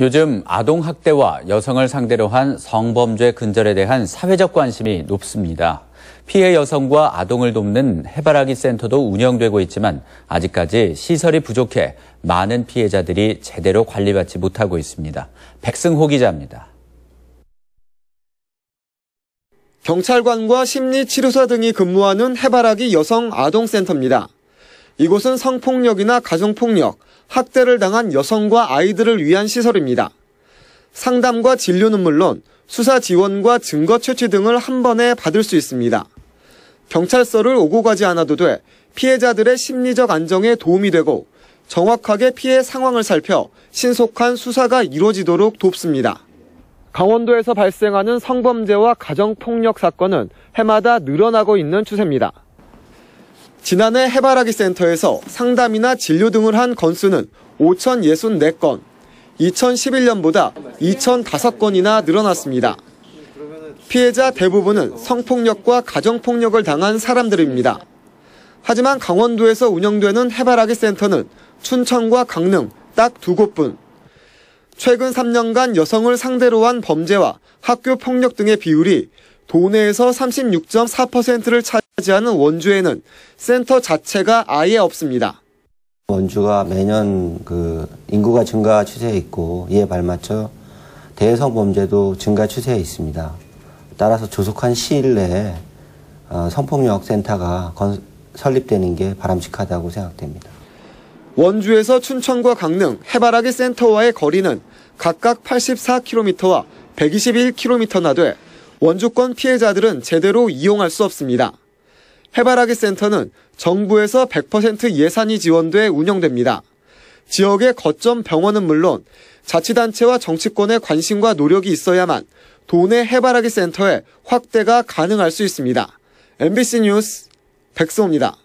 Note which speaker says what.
Speaker 1: 요즘 아동학대와 여성을 상대로 한 성범죄 근절에 대한 사회적 관심이 높습니다. 피해 여성과 아동을 돕는 해바라기 센터도 운영되고 있지만 아직까지 시설이 부족해 많은 피해자들이 제대로 관리받지 못하고 있습니다. 백승호 기자입니다.
Speaker 2: 경찰관과 심리치료사 등이 근무하는 해바라기 여성 아동센터입니다. 이곳은 성폭력이나 가정폭력, 학대를 당한 여성과 아이들을 위한 시설입니다. 상담과 진료는 물론 수사 지원과 증거 채취 등을 한 번에 받을 수 있습니다. 경찰서를 오고 가지 않아도 돼 피해자들의 심리적 안정에 도움이 되고 정확하게 피해 상황을 살펴 신속한 수사가 이루어지도록 돕습니다. 강원도에서 발생하는 성범죄와 가정폭력 사건은 해마다 늘어나고 있는 추세입니다. 지난해 해바라기 센터에서 상담이나 진료 등을 한 건수는 5,064건, 2011년보다 2,005건이나 늘어났습니다. 피해자 대부분은 성폭력과 가정폭력을 당한 사람들입니다. 하지만 강원도에서 운영되는 해바라기 센터는 춘천과 강릉 딱 두 곳뿐. 최근 3년간 여성을 상대로 한 범죄와 학교 폭력 등의 비율이 도내에서 36.4%를 차지 차지하는 원주에는 센터 자체가 아예 없습니다.
Speaker 3: 원주가 매년 그 인구가 증가 추세에 있고 이에 발맞춰 대성 범죄도 증가 추세에 있습니다. 따라서 조속한 시일 내에 어, 성폭력 센터가 설립되는 게
Speaker 2: 바람직하다고 생각됩니다. 원주에서 춘천과 강릉 해바라기 센터와의 거리는 각각 84km와 121km나 돼 원주권 피해자들은 제대로 이용할 수 없습니다. 해바라기 센터는 정부에서 100% 예산이 지원돼 운영됩니다. 지역의 거점 병원은 물론 자치단체와 정치권의 관심과 노력이 있어야만 도내 해바라기 센터의 확대가 가능할 수 있습니다. MBC 뉴스 백성호입니다.